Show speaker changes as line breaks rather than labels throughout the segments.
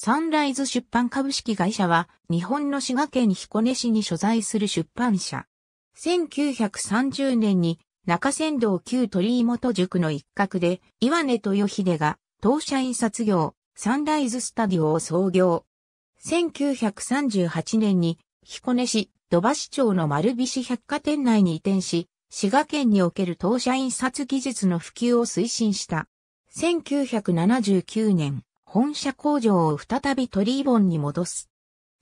サンライズ出版株式会社は、日本の滋賀県彦根市に所在する出版社。1930年に中山道旧鳥居元塾の一角で、岩根豊秀が当社印刷業、サンライズスタディオを創業。1938年に彦根市土橋町の丸菱百貨店内に移転し、滋賀県における当社印刷技術の普及を推進した。1979年、本社工場を再びトリーボンに戻す。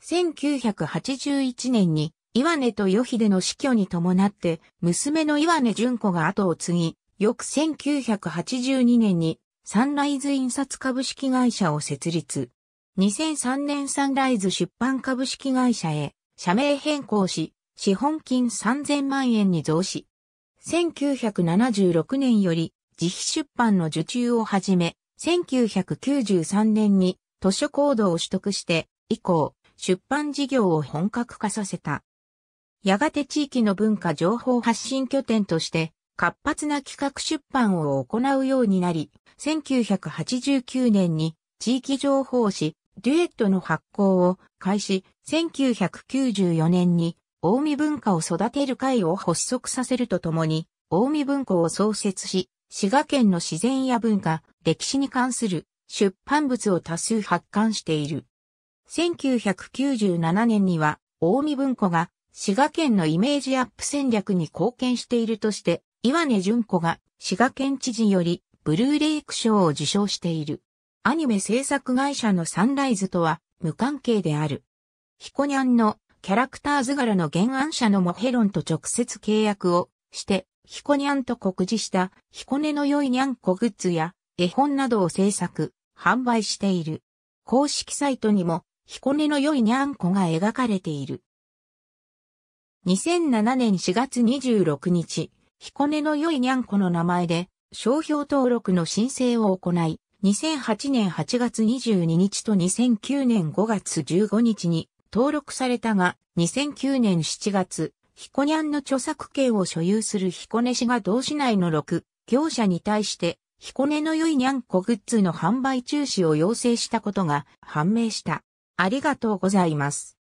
1981年に岩根と与秀の死去に伴って娘の岩根純子が後を継ぎ、翌1982年にサンライズ印刷株式会社を設立。2003年サンライズ出版株式会社へ社名変更し、資本金3000万円に増資。1976年より自費出版の受注をはじめ、1993年に図書コードを取得して以降、出版事業を本格化させた。やがて地域の文化情報発信拠点として活発な企画出版を行うようになり、1989年に地域情報誌デュエットの発行を開始、1994年に大見文化を育てる会を発足させるとともに、大見文庫を創設し、滋賀県の自然や文化、歴史に関する出版物を多数発刊している。1997年には、大見文庫が滋賀県のイメージアップ戦略に貢献しているとして、岩根淳子が滋賀県知事よりブルーレイク賞を受賞している。アニメ制作会社のサンライズとは無関係である。ヒコニャンのキャラクター図柄の原案者のモヘロンと直接契約をしてコにゃんと告示したコネの良いにゃんこグッズや絵本などを制作、販売している。公式サイトにもコネの良いにゃんこが描かれている。2007年4月26日、コネの良いにゃんこの名前で商標登録の申請を行い、2008年8月22日と2009年5月15日に登録されたが、2009年7月、コニャンの著作権を所有する彦根市が同市内の6業者に対して、彦根の良いニャンコグッズの販売中止を要請したことが判明した。ありがとうございます。